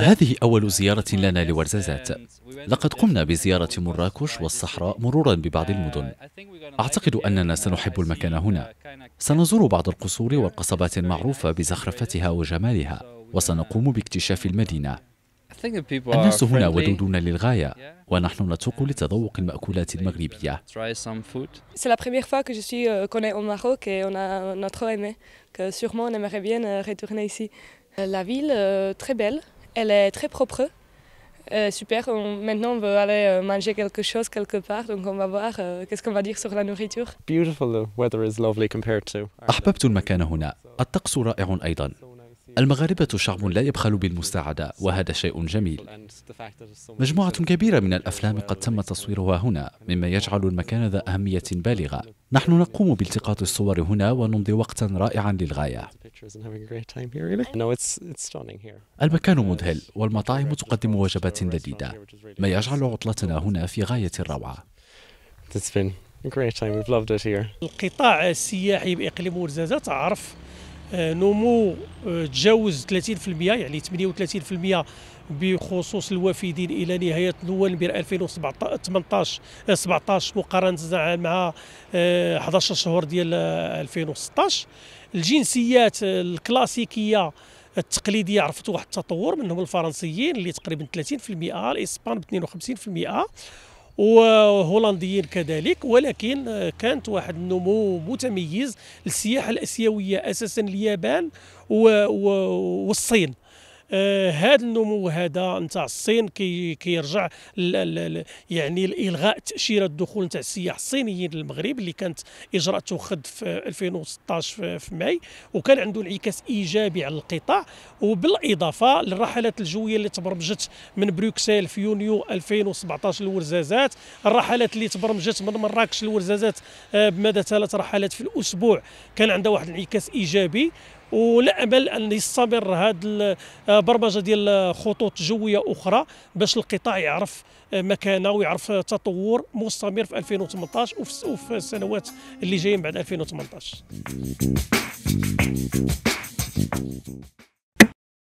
هذه أول زيارة لنا لورزازات لقد قمنا بزيارة مراكش والصحراء مرورا ببعض المدن أعتقد أننا سنحب المكان هنا سنزور بعض القصور والقصبات المعروفة بزخرفتها وجمالها وسنقوم باكتشاف المدينة الناس هنا ودودون للغاية ونحن نتوق لتذوق المأكولات المغربية أحببت المكان هنا الطقس رائع أيضاً المغاربة شعب لا يبخل بالمساعدة وهذا شيء جميل مجموعة كبيرة من الأفلام قد تم تصويرها هنا مما يجعل المكان ذا أهمية بالغة نحن نقوم بالتقاط الصور هنا ونمضي وقتا رائعا للغاية المكان مذهل والمطاعم تقدم وجبات لذيذة ما يجعل عطلتنا هنا في غاية الروعة القطاع السياحي بإقليم ورزازة تعرف آه، نمو آه، تجاوز 30% يعني 38% بخصوص الوافدين الى نهايه نوفمبر 2018 17 آه، مقارنه مع 11 شهور ديال 2016 الجنسيات الكلاسيكيه التقليديه عرفت واحد التطور منهم الفرنسيين اللي تقريبا 30% الاسبان ب 52% وهولنديين كذلك ولكن آه، كانت واحد النمو متميز للسياحه الاسيويه اساسا اليابان والصين هذا آه، النمو هذا نتاع الصين كي كيرجع يعني الغاء تاشيره الدخول نتاع السياح الصينيين للمغرب اللي كانت اجراته خد في 2016 في ماي وكان عنده انعكاس ايجابي على القطاع وبالاضافه للرحلات الجويه اللي تبرمجت من بروكسل في يونيو 2017 الورزازات الرحلات اللي تبرمجت من مراكش الورزازات آه، بمدى ثلاث رحلات في الاسبوع كان عندها واحد الانعكاس ايجابي ونامل ان يستمر هذا البرمجه آه، ديال خطوط جويه اخرى باش القطاع يعرف آه، مكانه ويعرف تطور مستمر في 2018 وفي السنوات اللي جايين بعد 2018